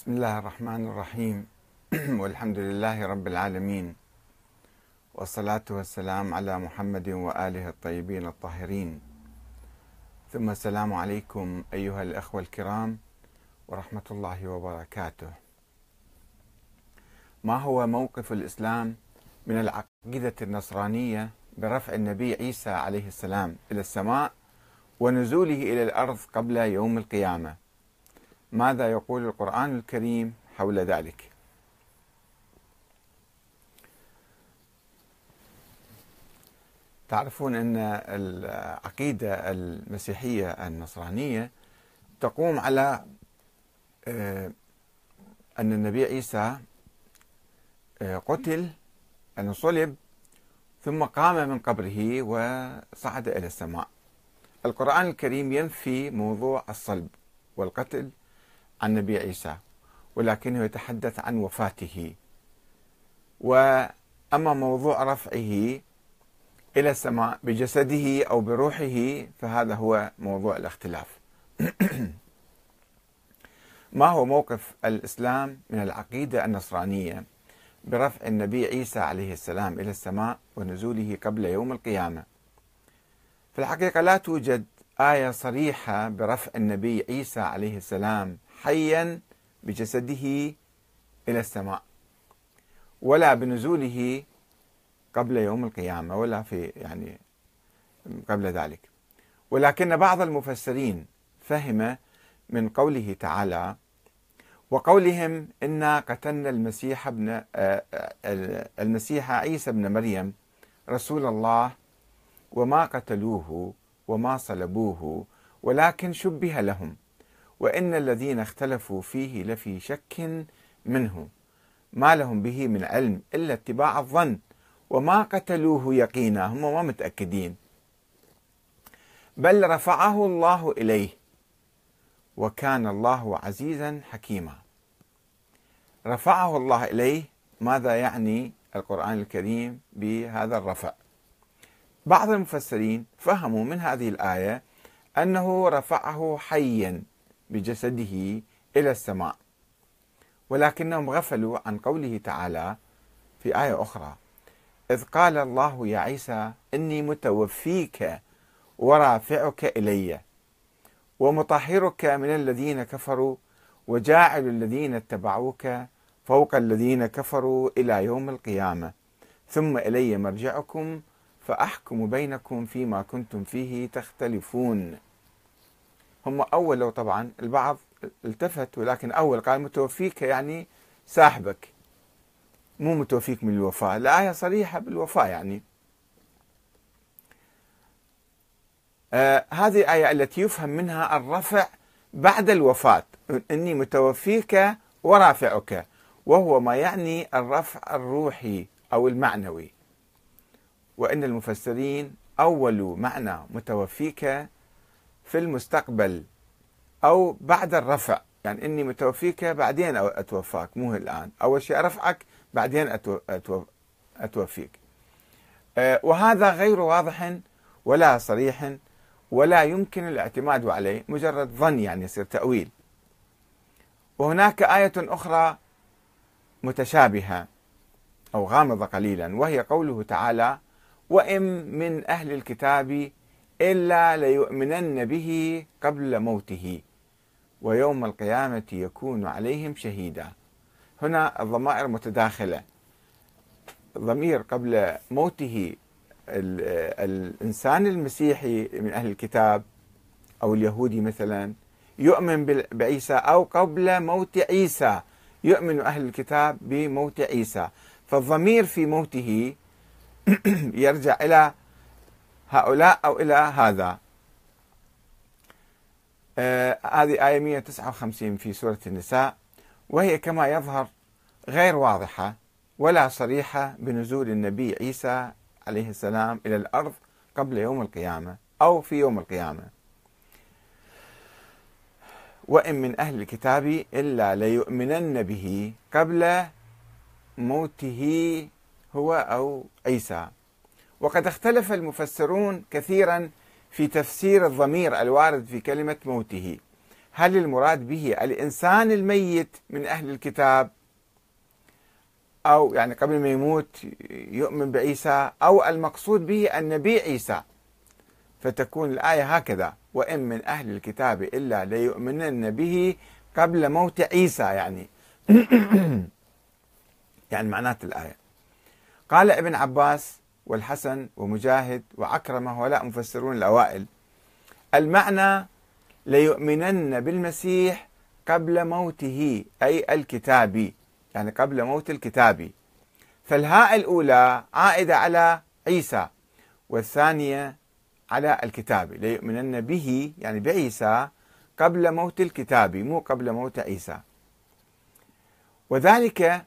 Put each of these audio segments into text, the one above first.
بسم الله الرحمن الرحيم والحمد لله رب العالمين والصلاة والسلام على محمد وآله الطيبين الطاهرين ثم السلام عليكم أيها الأخوة الكرام ورحمة الله وبركاته ما هو موقف الإسلام من العقيدة النصرانية برفع النبي عيسى عليه السلام إلى السماء ونزوله إلى الأرض قبل يوم القيامة ماذا يقول القرآن الكريم حول ذلك تعرفون أن العقيدة المسيحية النصرانية تقوم على آه، أن النبي عيسى آه، قتل ان صلب ثم قام من قبره وصعد إلى السماء القرآن الكريم ينفي موضوع الصلب والقتل عن النبي عيسى ولكنه يتحدث عن وفاته وأما موضوع رفعه إلى السماء بجسده أو بروحه فهذا هو موضوع الاختلاف ما هو موقف الإسلام من العقيدة النصرانية برفع النبي عيسى عليه السلام إلى السماء ونزوله قبل يوم القيامة في الحقيقة لا توجد آية صريحة برفع النبي عيسى عليه السلام حيا بجسده الى السماء ولا بنزوله قبل يوم القيامه ولا في يعني قبل ذلك ولكن بعض المفسرين فهم من قوله تعالى وقولهم انا قتلنا المسيح ابن آه، آه، المسيح عيسى ابن مريم رسول الله وما قتلوه وما صلبوه ولكن شبه لهم وإن الذين اختلفوا فيه لفي شك منه ما لهم به من علم إلا اتباع الظن وما قتلوه يقينا هم ما متأكدين بل رفعه الله إليه وكان الله عزيزا حكيما رفعه الله إليه ماذا يعني القرآن الكريم بهذا الرفع بعض المفسرين فهموا من هذه الآية أنه رفعه حيا بجسده إلى السماء ولكنهم غفلوا عن قوله تعالى في آية أخرى إذ قال الله يا عيسى إني متوفيك ورافعك إلي ومطهرك من الذين كفروا وجاعل الذين اتبعوك فوق الذين كفروا إلى يوم القيامة ثم إلي مرجعكم فأحكم بينكم فيما كنتم فيه تختلفون هم أولوا طبعا البعض التفت ولكن أول قال متوفيك يعني ساحبك مو متوفيك من الوفاة الآية صريحة بالوفاة يعني آه هذه الآية التي يفهم منها الرفع بعد الوفاة إني متوفيك ورافعك وهو ما يعني الرفع الروحي أو المعنوي وإن المفسرين أول معنى متوفيك في المستقبل أو بعد الرفع يعني إني متوفيك بعدين أتوفاك مو الآن أول شيء أرفعك بعدين أتوفيك آه، وهذا غير واضح ولا صريح ولا يمكن الاعتماد عليه مجرد ظن يعني يصير تأويل وهناك آية أخرى متشابهة أو غامضة قليلا وهي قوله تعالى وإن من أهل الكتاب إلا ليؤمنن به قبل موته ويوم القيامة يكون عليهم شهيدا هنا الضمائر متداخلة ضمير قبل موته الإنسان المسيحي من أهل الكتاب أو اليهودي مثلا يؤمن بعيسى أو قبل موت عيسى يؤمن أهل الكتاب بموت عيسى فالضمير في موته يرجع إلى هؤلاء أو إلى هذا آه هذه آية 159 في سورة النساء وهي كما يظهر غير واضحة ولا صريحة بنزول النبي عيسى عليه السلام إلى الأرض قبل يوم القيامة أو في يوم القيامة وإن من أهل الكتاب إلا ليؤمنن به قبل موته هو أو عيسى وقد اختلف المفسرون كثيرا في تفسير الضمير الوارد في كلمة موته هل المراد به الإنسان الميت من أهل الكتاب أو يعني قبل ما يموت يؤمن بعيسى أو المقصود به النبي عيسى فتكون الآية هكذا وإن من أهل الكتاب إلا ليؤمنن به قبل موت عيسى يعني يعني معنات الآية قال ابن عباس والحسن ومجاهد وعكرمة ولا مفسرون الأوائل المعنى ليؤمنن بالمسيح قبل موته أي الكتابي يعني قبل موت الكتابي فالهاء الأولى عائدة على عيسى والثانية على الكتابي ليؤمنن به يعني بعيسى قبل موت الكتابي مو قبل موت عيسى وذلك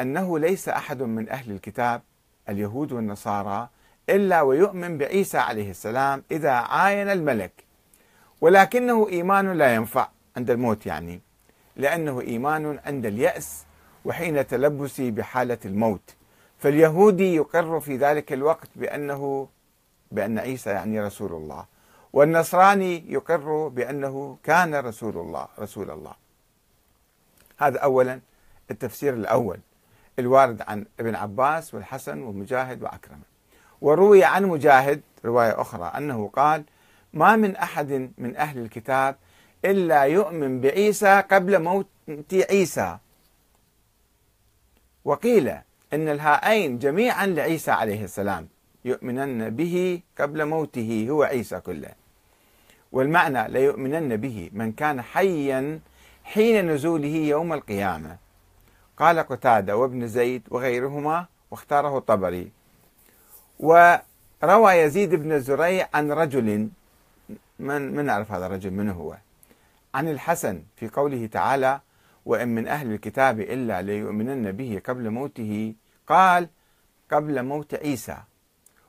أنه ليس أحد من أهل الكتاب اليهود والنصارى إلا ويؤمن بعيسى عليه السلام إذا عاين الملك ولكنه إيمان لا ينفع عند الموت يعني لأنه إيمان عند اليأس وحين تلبسه بحالة الموت فاليهودي يقر في ذلك الوقت بأنه بأن عيسى يعني رسول الله والنصراني يقر بأنه كان رسول الله رسول الله هذا أولا التفسير الأول الوارد عن ابن عباس والحسن ومجاهد وعكرمة وروي عن مجاهد رواية أخرى أنه قال ما من أحد من أهل الكتاب إلا يؤمن بعيسى قبل موت عيسى وقيل إن الهائين جميعا لعيسى عليه السلام يؤمنن به قبل موته هو عيسى كله والمعنى ليؤمنن به من كان حيا حين نزوله يوم القيامة قال قتادة وابن زيد وغيرهما واختاره الطبري وروى يزيد بن زريع عن رجل من من نعرف هذا الرجل من هو عن الحسن في قوله تعالى وإن من أهل الكتاب إلا ليؤمنن به قبل موته قال قبل موت عيسى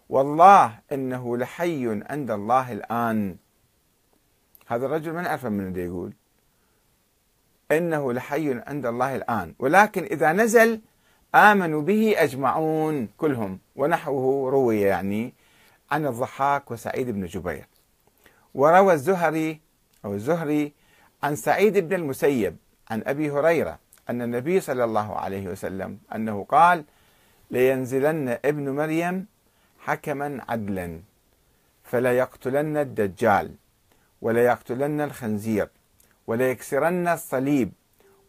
والله إنه لحي عند الله الآن هذا الرجل ما أعرف من يقول إنه لحي عند الله الآن ولكن إذا نزل آمنوا به أجمعون كلهم ونحوه روي يعني عن الضحاك وسعيد بن جبير وروى الزهري أو الزهري عن سعيد بن المسيب عن أبي هريرة أن النبي صلى الله عليه وسلم أنه قال لينزلن ابن مريم حكما عدلا فلا يقتلن الدجال ولا يقتلن الخنزير وليكسرن الصليب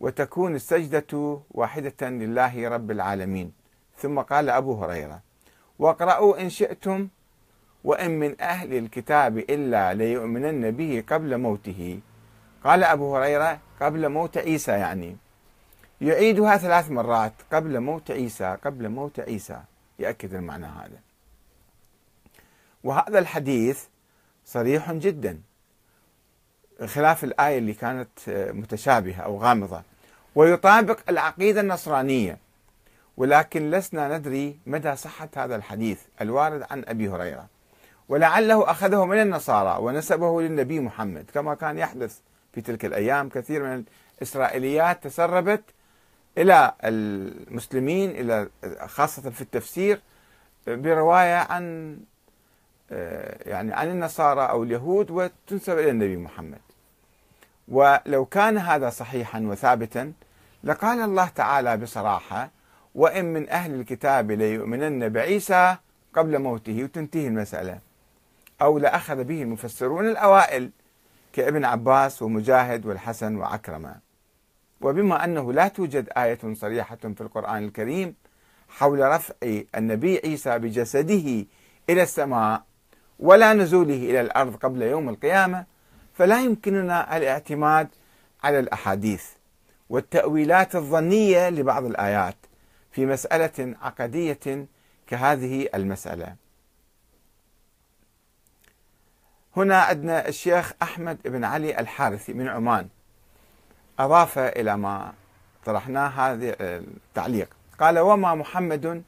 وتكون السجدة واحدة لله رب العالمين ثم قال أبو هريرة واقرأوا إن شئتم وإن من أهل الكتاب إلا ليؤمنن به قبل موته قال أبو هريرة قبل موت عيسى يعني يعيدها ثلاث مرات قبل موت عيسى قبل موت عيسى يأكد المعنى هذا وهذا الحديث صريح جدا خلاف الآية اللي كانت آه، متشابهة أو غامضة ويطابق العقيدة النصرانية ولكن لسنا ندري مدى صحة هذا الحديث الوارد عن أبي هريرة ولعله أخذه من النصارى ونسبه للنبي محمد كما كان يحدث في تلك الأيام كثير من الإسرائيليات تسربت إلى المسلمين إلى خاصة في التفسير برواية عن آه، يعني عن النصارى أو اليهود وتنسب إلى النبي محمد ولو كان هذا صحيحا وثابتا لقال الله تعالى بصراحة وإن من أهل الكتاب ليؤمنن بعيسى قبل موته وتنتهي المسألة أو لأخذ به المفسرون الأوائل كابن عباس ومجاهد والحسن وعكرمة وبما أنه لا توجد آية صريحة في القرآن الكريم حول رفع النبي عيسى بجسده إلى السماء ولا نزوله إلى الأرض قبل يوم القيامة فلا يمكننا الاعتماد على الأحاديث والتأويلات الظنية لبعض الآيات في مسألة عقدية كهذه المسألة هنا عندنا الشيخ أحمد بن علي الحارثي من عمان أضاف إلى ما طرحناه هذا التعليق قال وما محمد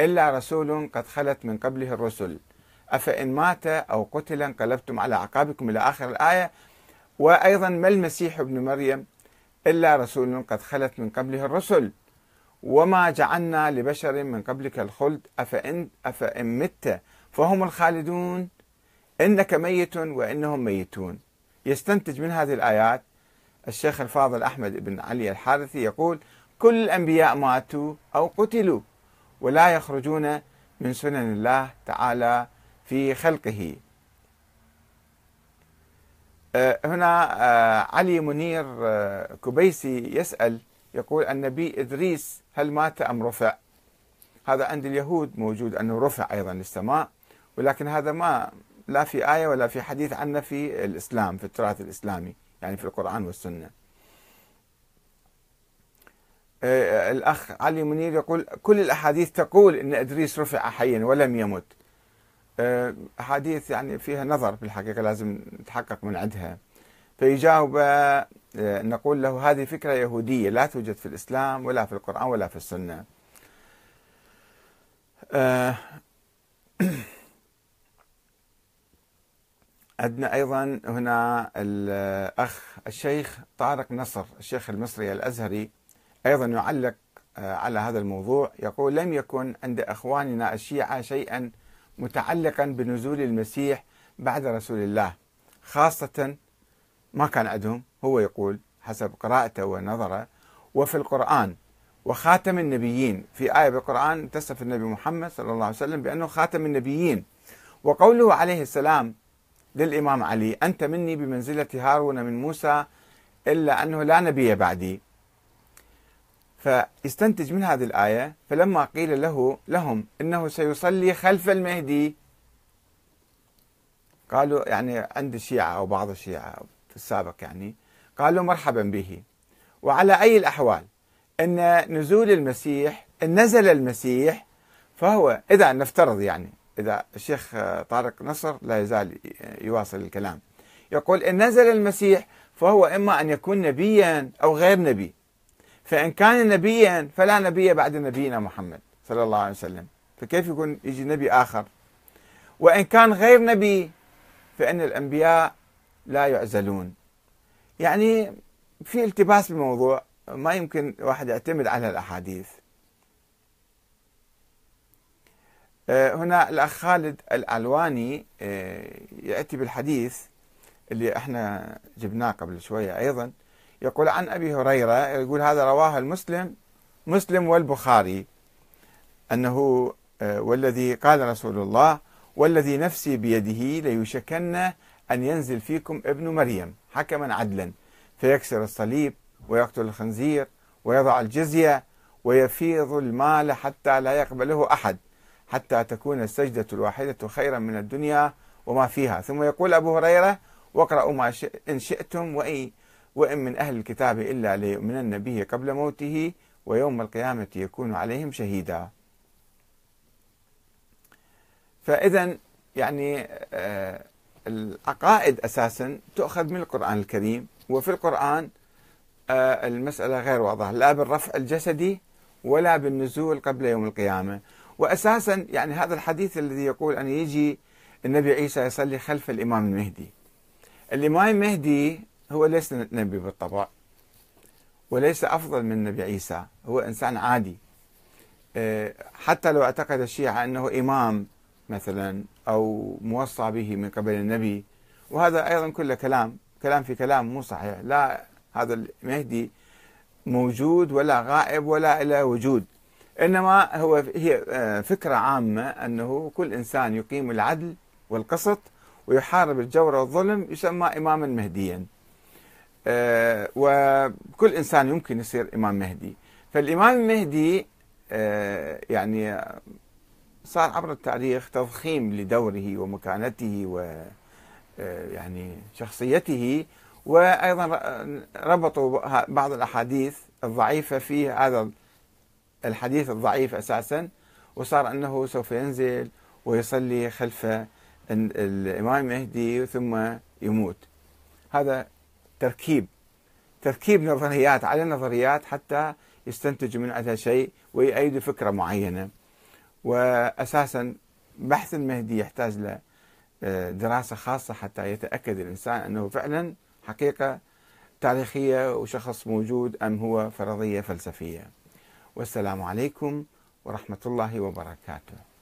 إلا رسول قد خلت من قبله الرسل أفإن مات أو قتل انقلبتم على أعقابكم إلى آخر الآية وأيضا ما المسيح ابن مريم إلا رسول قد خلت من قبله الرسل وما جعلنا لبشر من قبلك الخلد أفإن, أفإن مت فهم الخالدون إنك ميت وإنهم ميتون يستنتج من هذه الآيات الشيخ الفاضل أحمد بن علي الحارثي يقول كل الأنبياء ماتوا أو قتلوا ولا يخرجون من سنن الله تعالى في خلقه آه، هنا آه، علي منير آه، كبيسي يسأل يقول النبي إدريس هل مات أم رفع هذا عند اليهود موجود أنه رفع أيضا للسماء ولكن هذا ما لا في آية ولا في حديث عنه في الإسلام في التراث الإسلامي يعني في القرآن والسنة الأخ علي منير يقول كل الأحاديث تقول أن إدريس رفع حيا ولم يمت أحاديث آه، يعني فيها نظر في الحقيقة لازم نتحقق من عندها فيجاوب آه، نقول له هذه فكرة يهودية لا توجد في الإسلام ولا في القرآن ولا في السنة عندنا آه، أيضا هنا الأخ الشيخ طارق نصر الشيخ المصري الأزهري أيضا يعلق على هذا الموضوع يقول لم يكن عند إخواننا الشيعة شيئا متعلقا بنزول المسيح بعد رسول الله خاصة ما كان عندهم هو يقول حسب قراءته ونظره وفي القرآن وخاتم النبيين في آية بالقرآن تصف النبي محمد صلى الله عليه وسلم بأنه خاتم النبيين وقوله عليه السلام للإمام علي أنت مني بمنزلة هارون من موسى إلا أنه لا نبي بعدي فاستنتج من هذه الآية فلما قيل له لهم إنه سيصلي خلف المهدي قالوا يعني عند الشيعة أو بعض الشيعة في السابق يعني قالوا مرحبا به وعلى أي الأحوال أن نزول المسيح إن نزل المسيح فهو إذا نفترض يعني إذا الشيخ طارق نصر لا يزال يواصل الكلام يقول إن نزل المسيح فهو إما أن يكون نبيا أو غير نبي فإن كان نبيا فلا نبي بعد نبينا محمد صلى الله عليه وسلم فكيف يكون يجي نبي آخر وإن كان غير نبي فإن الأنبياء لا يعزلون يعني في التباس بالموضوع ما يمكن واحد يعتمد على الأحاديث آه، هنا الأخ خالد الألواني آه، يأتي بالحديث اللي احنا جبناه قبل شوية أيضا يقول عن أبي هريرة يقول هذا رواه المسلم مسلم والبخاري أنه آه، والذي قال رسول الله والذي نفسي بيده ليشكن أن ينزل فيكم ابن مريم حكما عدلا فيكسر الصليب ويقتل الخنزير ويضع الجزية ويفيض المال حتى لا يقبله أحد حتى تكون السجدة الواحدة خيرا من الدنيا وما فيها ثم يقول أبو هريرة واقرأوا ما إن شئتم وإن وإن من أهل الكتاب إلا ليؤمنن به قبل موته ويوم القيامة يكون عليهم شهيدا فإذا يعني آه، العقائد أساسا تؤخذ من القرآن الكريم وفي القرآن آه، المسألة غير واضحة لا بالرفع الجسدي ولا بالنزول قبل يوم القيامة وأساسا يعني هذا الحديث الذي يقول أن يجي النبي عيسى يصلي خلف الإمام المهدي الإمام المهدي هو ليس نبي بالطبع وليس أفضل من نبي عيسى هو إنسان عادي آه، حتى لو اعتقد الشيعة أنه إمام مثلا أو موصى به من قبل النبي وهذا أيضا كله كلام كلام في كلام مو صحيح لا هذا المهدي موجود ولا غائب ولا إلى وجود إنما هو هي آه، فكرة عامة أنه كل إنسان يقيم العدل والقسط ويحارب الجور والظلم يسمى إماما مهديا آه، وكل انسان يمكن يصير امام مهدي فالامام المهدي آه، يعني صار عبر التاريخ تضخيم لدوره ومكانته و آه، يعني شخصيته وايضا ربطوا بعض الاحاديث الضعيفه في هذا الحديث الضعيف اساسا وصار انه سوف ينزل ويصلي خلف الامام المهدي ثم يموت هذا تركيب تركيب نظريات على نظريات حتى يستنتج من عندها شيء ويؤيد فكرة معينة وأساسا بحث المهدي يحتاج له آه، دراسة خاصة حتى يتأكد الإنسان أنه فعلا حقيقة تاريخية وشخص موجود أم هو فرضية فلسفية والسلام عليكم ورحمة الله وبركاته